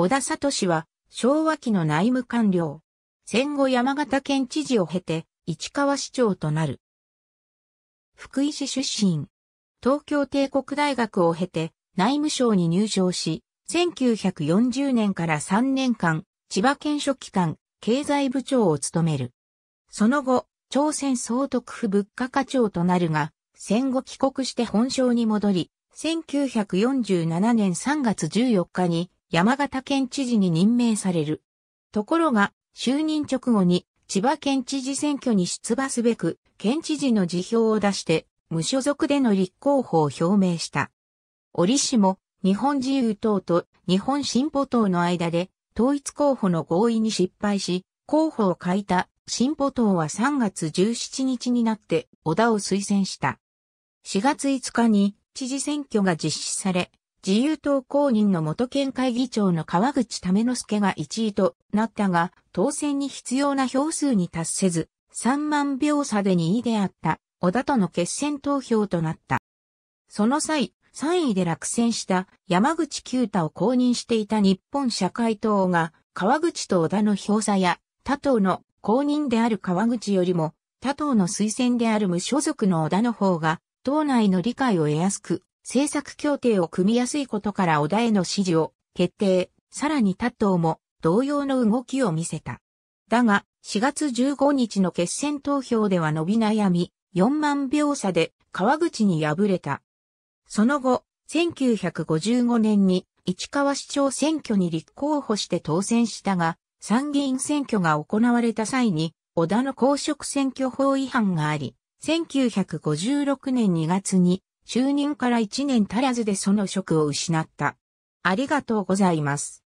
小田聡氏は昭和期の内務官僚。戦後山形県知事を経て市川市長となる。福井市出身。東京帝国大学を経て内務省に入省し、1940年から3年間、千葉県書記官、経済部長を務める。その後、朝鮮総督府物価課長となるが、戦後帰国して本省に戻り、1947年3月14日に山形県知事に任命される。ところが、就任直後に千葉県知事選挙に出馬すべく、県知事の辞表を出して、無所属での立候補を表明した。折しも、日本自由党と日本進歩党の間で、統一候補の合意に失敗し、候補を欠いた進歩党は3月17日になって小田を推薦した。4月5日に知事選挙が実施され、自由党公認の元県会議長の川口為之助が1位となったが、当選に必要な票数に達せず、3万票差で2位であった小田との決選投票となった。その際、3位で落選した山口九太を公認していた日本社会党が、川口と小田の票差や、他党の公認である川口よりも、他党の推薦である無所属の小田の方が、党内の理解を得やすく、政策協定を組みやすいことから小田への支持を決定、さらに他党も同様の動きを見せた。だが、4月15日の決選投票では伸び悩み、4万票差で川口に敗れた。その後、1955年に市川市長選挙に立候補して当選したが、参議院選挙が行われた際に、小田の公職選挙法違反があり、1956年2月に就任から1年足らずでその職を失った。ありがとうございます。